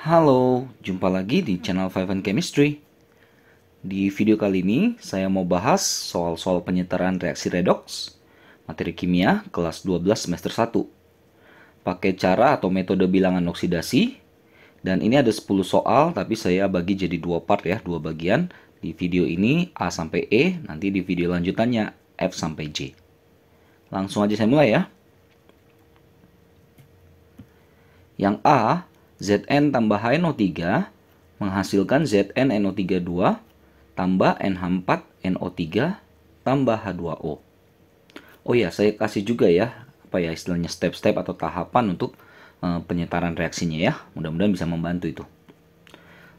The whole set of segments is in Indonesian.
Halo, jumpa lagi di channel Five and Chemistry. Di video kali ini, saya mau bahas soal-soal penyetaraan reaksi redox, materi kimia kelas 12 semester 1. Pakai cara atau metode bilangan oksidasi, dan ini ada 10 soal, tapi saya bagi jadi dua part ya, dua bagian. Di video ini A sampai E, nanti di video lanjutannya F sampai J. Langsung aja saya mulai ya. Yang A, Zn tambah HNO3 menghasilkan Zn no 32 tambah NH4NO3 tambah H2O. Oh ya, saya kasih juga ya apa ya istilahnya step-step atau tahapan untuk uh, eh, penyetaran reaksinya ya. Mudah-mudahan bisa membantu itu.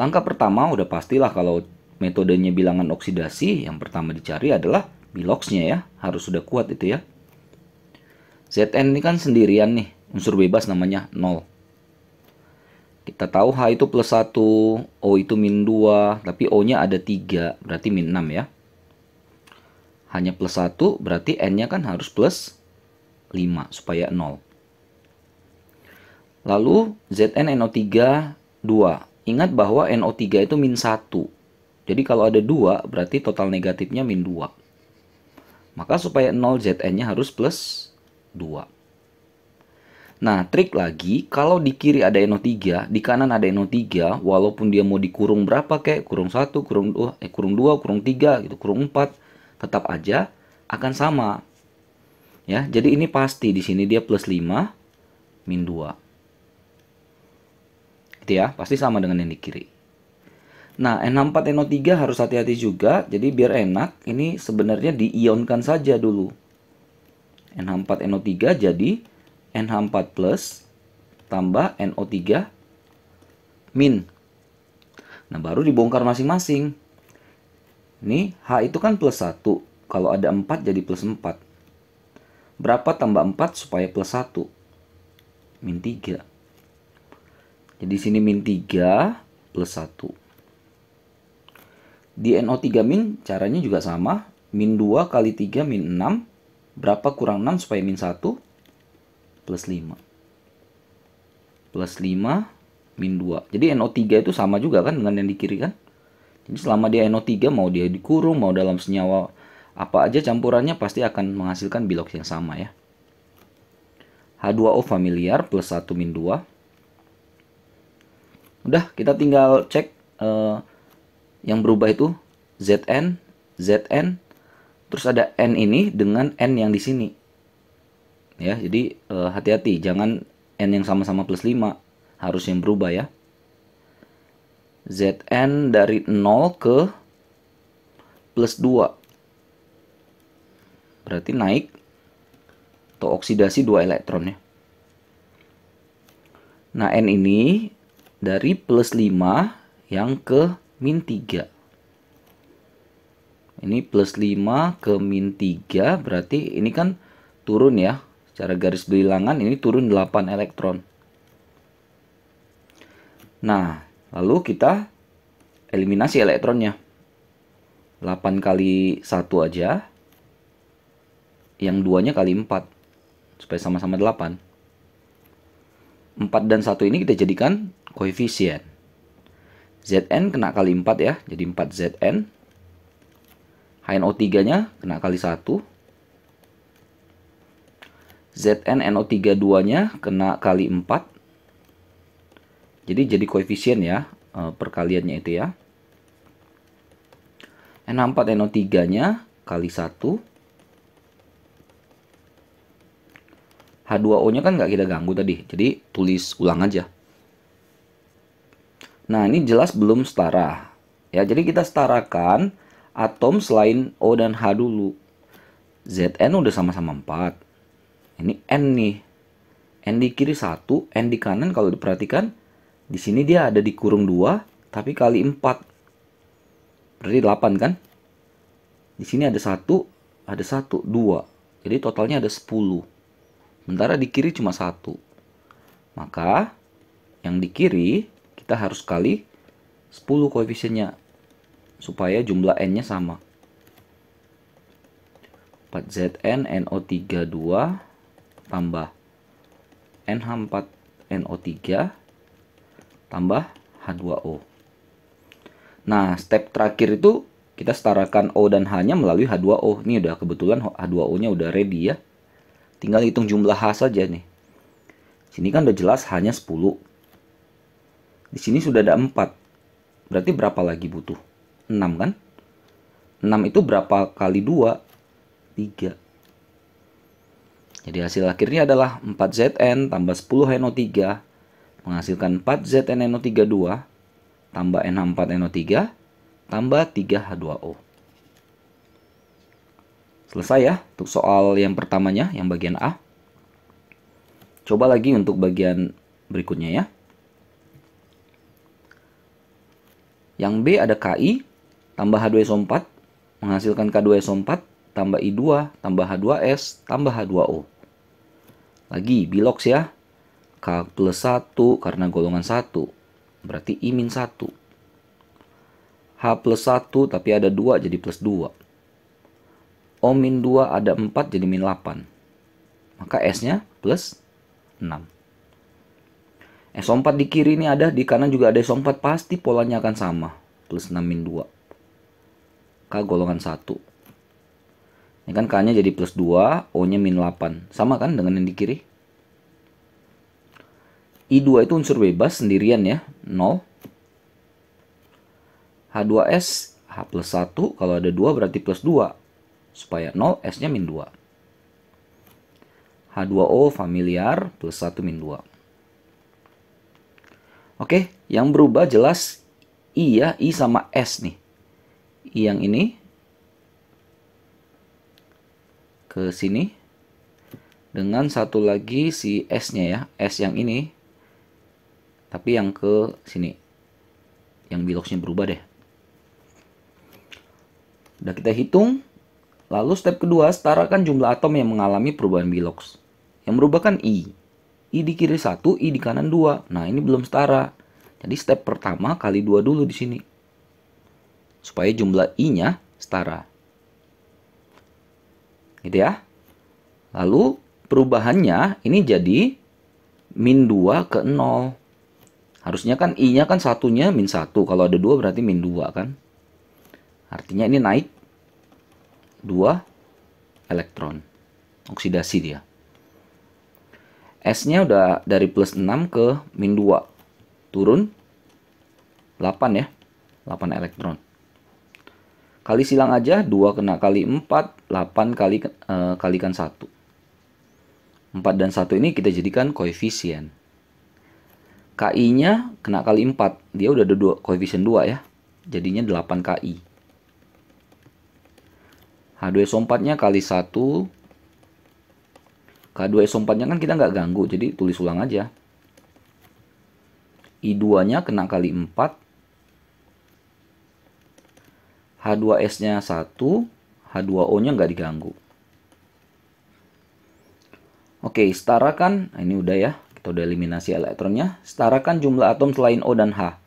Langkah pertama udah pastilah kalau metodenya bilangan oksidasi, yang pertama dicari adalah biloxnya ya, harus sudah kuat itu ya. Zn ini kan sendirian nih, unsur bebas namanya 0. Kita tahu H itu plus 1, O itu min 2, tapi O-nya ada 3, berarti min 6 ya. Hanya plus 1, berarti N-nya kan harus plus 5, supaya 0. Lalu Zn NO3 2. Ingat bahwa NO3 itu min 1. Jadi kalau ada 2, berarti total negatifnya min 2. Maka supaya 0 Zn-nya harus plus 2. Nah, trik lagi, kalau di kiri ada NO3, di kanan ada NO3, walaupun dia mau dikurung berapa kayak kurung 1, kurung 2, eh, kurung 2, kurung 3, gitu, kurung 4, tetap aja akan sama. Ya, jadi ini pasti di sini dia plus 5, min 2. Gitu ya, pasti sama dengan yang di kiri. Nah, n 4 NO3 harus hati-hati juga, jadi biar enak, ini sebenarnya diionkan saja dulu. n 4 NO3 jadi NH4 plus tambah NO3 min. Nah, baru dibongkar masing-masing. Nih, H itu kan plus 1. Kalau ada 4 jadi plus 4. Berapa tambah 4 supaya plus 1? Min 3. Jadi sini min 3 plus 1. Di NO3 min caranya juga sama. Min 2 kali 3 min 6. Berapa kurang 6 supaya min 1? plus 5 plus 5 min 2 jadi NO3 itu sama juga kan dengan yang di kiri kan jadi selama dia NO3 mau dia dikurung mau dalam senyawa apa aja campurannya pasti akan menghasilkan bilok yang sama ya H2O familiar plus 1 min 2 udah kita tinggal cek uh, yang berubah itu ZN ZN terus ada N ini dengan N yang di sini ya jadi eh, hati-hati uh, jangan n yang sama-sama plus 5 harus yang berubah ya zn dari 0 ke plus 2 berarti naik atau oksidasi 2 elektron ya nah n ini dari plus 5 yang ke min 3 ini plus 5 ke min 3 berarti ini kan turun ya Cara garis bilangan ini turun 8 elektron. Nah, lalu kita eliminasi elektronnya. 8 kali 1 aja. Yang duanya kali 4. Supaya sama-sama 8. 4 dan 1 ini kita jadikan koefisien. Zn kena kali 4 ya, jadi 4Zn. HNO3-nya kena kali 1. ZnNO32-nya kena kali 4. Jadi jadi koefisien ya eh, perkaliannya itu ya. n 4 no 3 nya kali 1. H2O-nya kan nggak kita ganggu tadi. Jadi tulis ulang aja. Nah, ini jelas belum setara. Ya, jadi kita setarakan atom selain O dan H dulu. Zn udah sama-sama 4 ini n nih n di kiri 1, n di kanan kalau diperhatikan di sini dia ada di kurung dua tapi kali 4 berarti 8 kan di sini ada 1, ada 1, 2. jadi totalnya ada 10 sementara di kiri cuma 1. maka yang di kiri kita harus kali 10 koefisiennya supaya jumlah n-nya sama. 4ZN NO32 tambah NH4NO3 tambah H2O. Nah, step terakhir itu kita setarakan O dan H-nya melalui H2O. Ini udah kebetulan H2O-nya udah ready ya. Tinggal hitung jumlah H saja nih. Sini kan udah jelas H-nya 10. Di sini sudah ada 4. Berarti berapa lagi butuh? 6 kan? 6 itu berapa kali 2? 3. Jadi hasil akhirnya adalah 4Zn tambah 10NO3 menghasilkan 4ZnNO32 tambah n 4 no 3 tambah 3H2O. Selesai ya untuk soal yang pertamanya, yang bagian A. Coba lagi untuk bagian berikutnya ya. Yang B ada KI tambah H2SO4 menghasilkan K2SO4 tambah I2 tambah H2S tambah H2O. Lagi, bilox ya. plus 1 karena golongan 1. Berarti I min 1. H plus 1 tapi ada 2 jadi plus 2. O min 2 ada 4 jadi min 8. Maka S-nya plus 6. s 4 di kiri ini ada, di kanan juga ada s 4 Pasti polanya akan sama. Plus 6 min 2. K golongan 1 ini kan K-nya jadi plus 2, O-nya min 8. Sama kan dengan yang di kiri? I2 itu unsur bebas sendirian ya, 0. H2S, H plus 1, kalau ada 2 berarti plus 2. Supaya 0, S-nya min 2. H2O familiar plus 1 min 2. Oke, yang berubah jelas I ya, I sama S nih. I yang ini ke sini dengan satu lagi si S-nya ya, S yang ini. Tapi yang ke sini. Yang biloxnya berubah deh. Udah kita hitung. Lalu step kedua, setarakan jumlah atom yang mengalami perubahan bilox. Yang merupakan I. I di kiri 1, I di kanan 2. Nah, ini belum setara. Jadi step pertama kali dua dulu di sini. Supaya jumlah I-nya setara gitu ya. Lalu perubahannya ini jadi min 2 ke 0. Harusnya kan i-nya kan satunya min 1. Kalau ada 2 berarti min 2 kan. Artinya ini naik 2 elektron. Oksidasi dia. S-nya udah dari plus 6 ke min 2. Turun 8 ya. 8 elektron. Kali silang aja, 2 kena kali 4 8 kali e, kalikan 1. 4 dan 1 ini kita jadikan koefisien. KI-nya kena kali 4. Dia udah ada dua, koefisien 2 ya. Jadinya 8 KI. H2SO4-nya kali 1. K2SO4-nya kan kita nggak ganggu. Jadi tulis ulang aja. I2-nya kena kali 4. H2S-nya 1. H2O-nya nggak diganggu. Oke, setarakan, kan, ini udah ya, kita udah eliminasi elektronnya. Setarakan jumlah atom selain O dan H.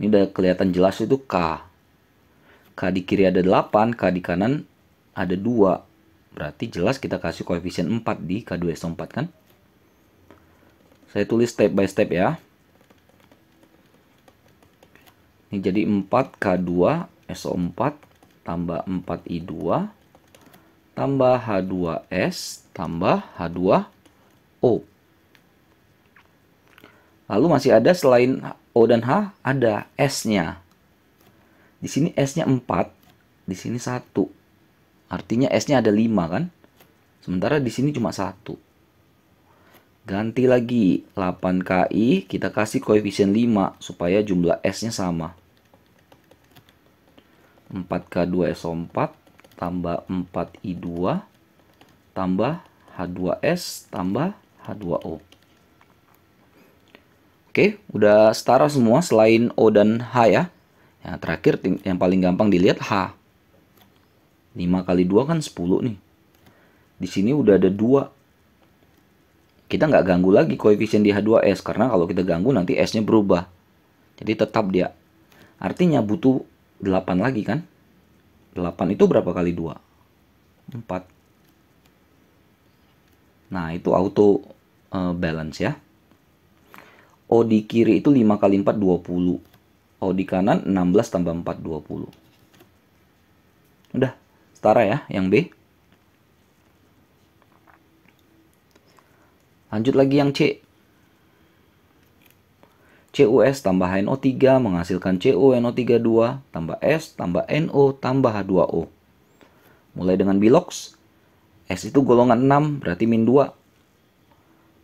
Ini udah kelihatan jelas itu K. K di kiri ada 8, K di kanan ada 2. Berarti jelas kita kasih koefisien 4 di K2SO4 kan? Saya tulis step by step ya. Ini jadi 4K2 SO4 tambah 4I2 tambah H2S tambah H2O. Lalu masih ada selain O dan H, ada S-nya. Di sini S-nya 4, di sini 1. Artinya S-nya ada 5 kan? Sementara di sini cuma 1. Ganti lagi 8KI, kita kasih koefisien 5 supaya jumlah S-nya sama. 4K2SO4 tambah 4I2 tambah H2S tambah H2O. Oke, udah setara semua selain O dan H ya. Yang terakhir yang paling gampang dilihat H. 5 kali 2 kan 10 nih. Di sini udah ada 2. Kita nggak ganggu lagi koefisien di H2S karena kalau kita ganggu nanti S-nya berubah. Jadi tetap dia. Artinya butuh 8 lagi kan? 8 itu berapa kali 2? 4. Nah, itu auto uh, balance ya. O di kiri itu 5 kali 4, 20. O di kanan 16 tambah 4, 20. Udah, setara ya yang B. Lanjut lagi yang C. CuS tambah HNO3 menghasilkan CuNO32 tambah S tambah NO tambah H2O. Mulai dengan bilox, S itu golongan 6 berarti min 2.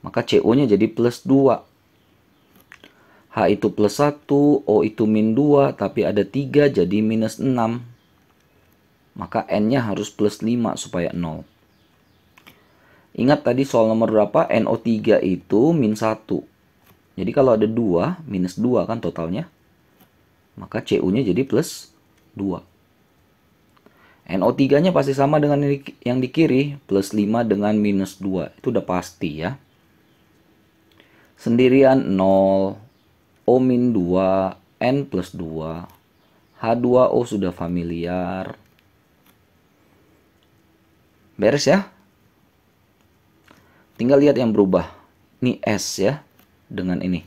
Maka cu nya jadi plus 2. H itu plus 1, O itu min 2, tapi ada 3 jadi minus 6. Maka N-nya harus plus 5 supaya 0. Ingat tadi soal nomor berapa? NO3 itu min 1 jadi kalau ada 2, minus 2 kan totalnya. Maka CU-nya jadi plus 2. NO3-nya pasti sama dengan yang di kiri, plus 5 dengan minus 2. Itu udah pasti ya. Sendirian 0, O min 2, N plus 2. H2O sudah familiar. Beres ya. Tinggal lihat yang berubah. Ini S ya dengan ini.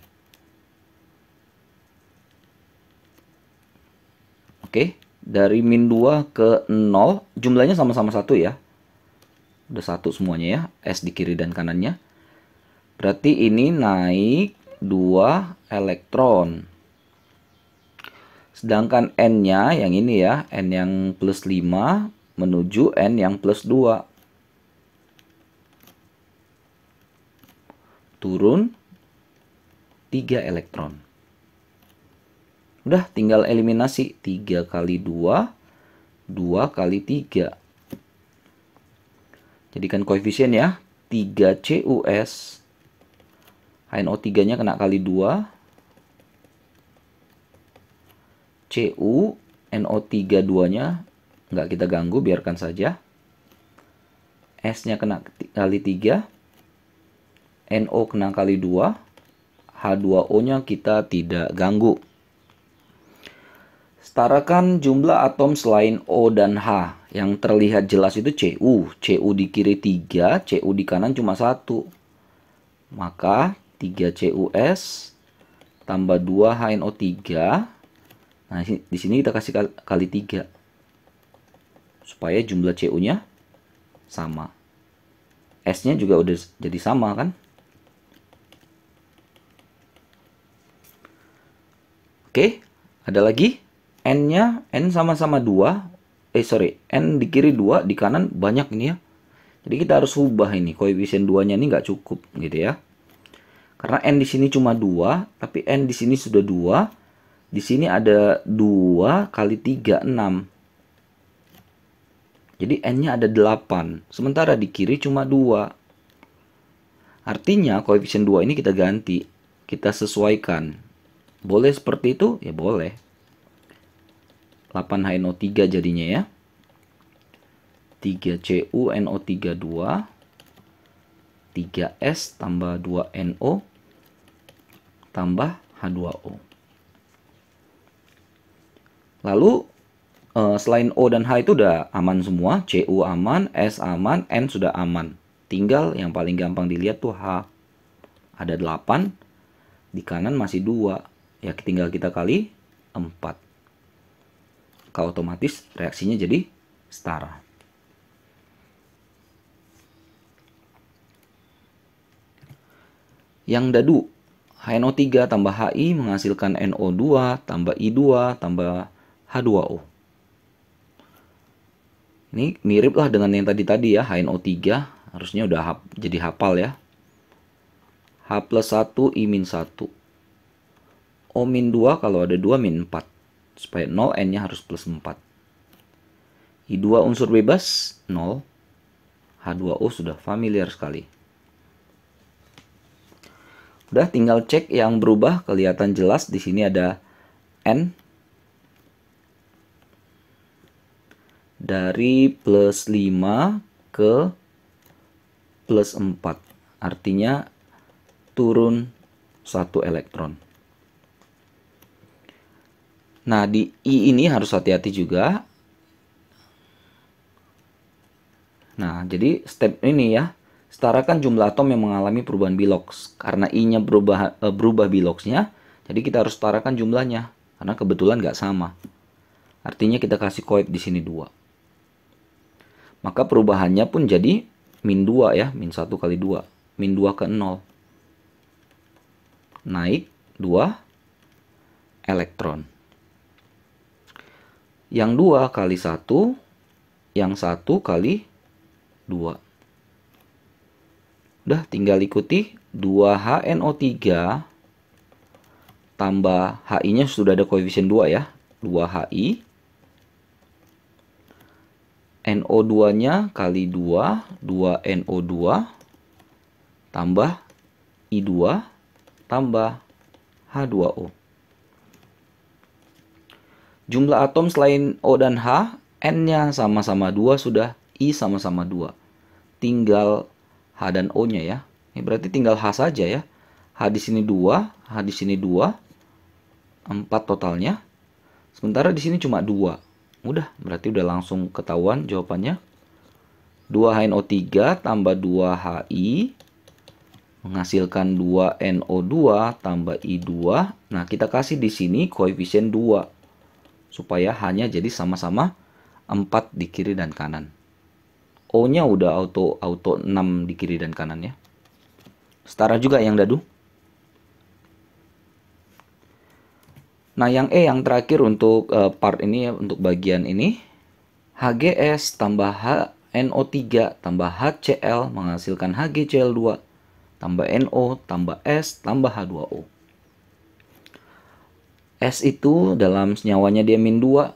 Oke, dari min 2 ke 0, jumlahnya sama-sama satu ya. Udah satu semuanya ya, S di kiri dan kanannya. Berarti ini naik 2 elektron. Sedangkan N-nya yang ini ya, N yang plus 5 menuju N yang plus 2. Turun, 3 elektron. Udah tinggal eliminasi 3 kali 2, 2 kali 3. Jadikan koefisien ya, 3 CuS, HNO3-nya kena kali 2, Cu, NO3 2-nya nggak kita ganggu, biarkan saja. S-nya kena kali 3, NO kena kali 2, H2O-nya kita tidak ganggu. Setarakan jumlah atom selain O dan H. Yang terlihat jelas itu Cu. Cu di kiri 3, Cu di kanan cuma 1. Maka 3CuS tambah 2HNO3. Nah, di sini kita kasih kali 3. Supaya jumlah Cu-nya sama. S-nya juga udah jadi sama kan? Oke, ada lagi n-nya n sama-sama 2. Eh sorry, n di kiri 2, di kanan banyak ini ya. Jadi kita harus ubah ini koefisien 2-nya ini nggak cukup gitu ya. Karena n di sini cuma 2, tapi n di sini sudah 2. Di sini ada 2 kali 3 6. Jadi n-nya ada 8, sementara di kiri cuma 2. Artinya koefisien 2 ini kita ganti, kita sesuaikan boleh seperti itu? Ya boleh. 8HNO3 jadinya ya. 3CuNO32 3S tambah 2NO tambah H2O. Lalu eh, selain O dan H itu udah aman semua, CU aman, S aman, N sudah aman. Tinggal yang paling gampang dilihat tuh H. Ada 8, di kanan masih 2 ya tinggal kita kali 4 Kalau otomatis reaksinya jadi setara yang dadu HNO3 tambah HI menghasilkan NO2 tambah I2 tambah H2O ini mirip lah dengan yang tadi-tadi ya HNO3 harusnya udah jadi hafal ya H plus 1 I min 1 O oh, min 2 kalau ada 2 min 4. Supaya 0 N-nya harus plus 4. I2 unsur bebas 0. H2O sudah familiar sekali. Udah tinggal cek yang berubah. Kelihatan jelas di sini ada N dari plus 5 ke plus 4. Artinya turun satu elektron. Nah, di I ini harus hati-hati juga. Nah, jadi step ini ya, setarakan jumlah atom yang mengalami perubahan biloks. Karena I-nya berubah, eh, berubah biloksnya, jadi kita harus setarakan jumlahnya. Karena kebetulan nggak sama. Artinya kita kasih koib di sini 2. Maka perubahannya pun jadi min 2 ya, min 1 kali 2. Min 2 ke 0. Naik 2 elektron. Yang 2 kali 1, yang 1 kali 2. Udah tinggal ikuti 2HNO3 tambah HI-nya sudah ada koefisien 2 ya. 2HI. NO2-nya kali 2, 2NO2 tambah I2 tambah H2O. Jumlah atom selain O dan H, N-nya sama-sama 2 sudah, I sama-sama 2. Tinggal H dan O-nya ya. Ini berarti tinggal H saja ya. H di sini 2, H di sini 2, 4 totalnya. Sementara di sini cuma 2. Udah, berarti udah langsung ketahuan jawabannya. 2HNO3 tambah 2HI menghasilkan 2NO2 tambah I2. Nah, kita kasih di sini koefisien 2 supaya hanya jadi sama-sama 4 di kiri dan kanan. O-nya udah auto auto 6 di kiri dan kanan ya. Setara juga yang dadu. Nah, yang E yang terakhir untuk uh, part ini ya, untuk bagian ini HGS tambah HNO3 tambah HCl menghasilkan HGCl2 tambah NO tambah S tambah H2O. S itu dalam senyawanya dia min 2.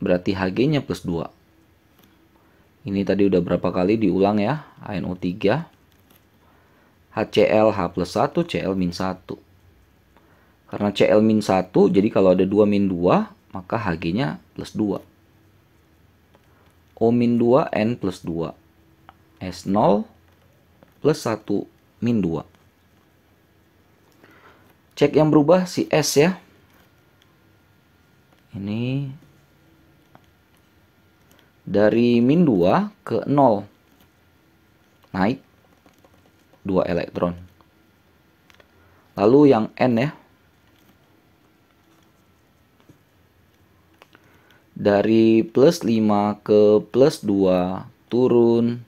Berarti HG-nya plus 2. Ini tadi udah berapa kali diulang ya. ANO3. HCl H plus 1, Cl min 1. Karena Cl min 1, jadi kalau ada 2 min 2, maka HG-nya plus 2. O min 2, N plus 2. S0 plus 1 min 2. Cek yang berubah si S ya ini dari min 2 ke 0 naik 2 elektron lalu yang N ya dari plus 5 ke plus 2 turun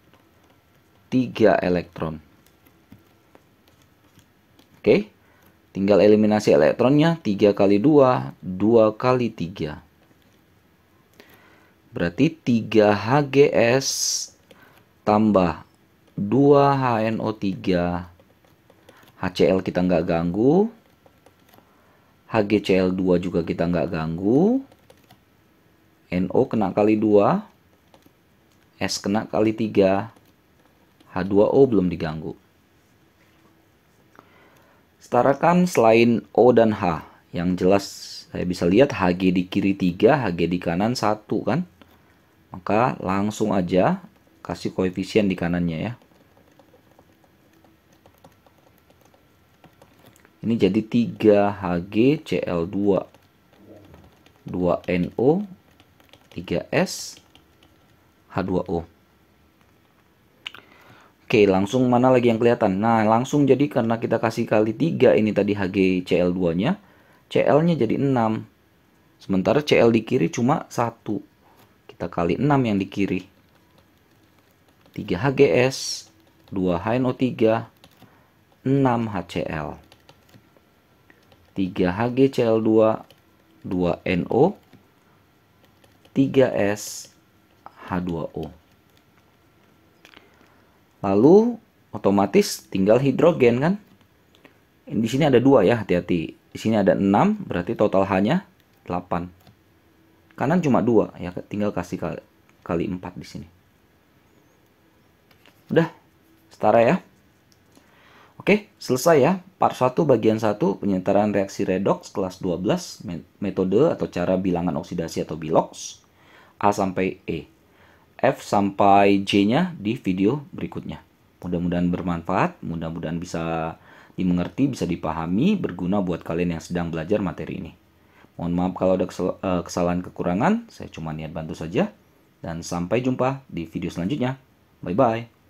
3 elektron oke okay. Tinggal eliminasi elektronnya 3 kali 2, 2 kali 3. Berarti 3 HGS tambah 2 HNO3 HCl kita nggak ganggu. HGCl2 juga kita nggak ganggu. NO kena kali 2. S kena kali 3. H2O belum diganggu setarakan selain O dan H. Yang jelas saya bisa lihat HG di kiri 3, HG di kanan 1 kan. Maka langsung aja kasih koefisien di kanannya ya. Ini jadi 3HG Cl2 2NO 3S H2O. Oke, langsung mana lagi yang kelihatan? Nah, langsung jadi karena kita kasih kali 3 ini tadi Hg Cl2-nya, Cl-nya jadi 6. Sementara Cl di kiri cuma 1. Kita kali 6 yang di kiri. 3 HGS, 2 HNO3, 6 HCl. 3 HgCl2, 2 NO, 3S H2O. Lalu otomatis tinggal hidrogen kan? Di sini ada dua ya, hati-hati. Di sini ada 6, berarti total hanya 8. Kanan cuma dua ya, tinggal kasih kali, kali 4 di sini. Udah, setara ya. Oke, selesai ya. Part 1 bagian 1 penyetaraan reaksi redox kelas 12 metode atau cara bilangan oksidasi atau biloks A sampai E. F sampai J-nya di video berikutnya. Mudah-mudahan bermanfaat, mudah-mudahan bisa dimengerti, bisa dipahami, berguna buat kalian yang sedang belajar materi ini. Mohon maaf kalau ada eh, kesalahan kekurangan, saya cuma niat bantu saja. Dan sampai jumpa di video selanjutnya. Bye-bye.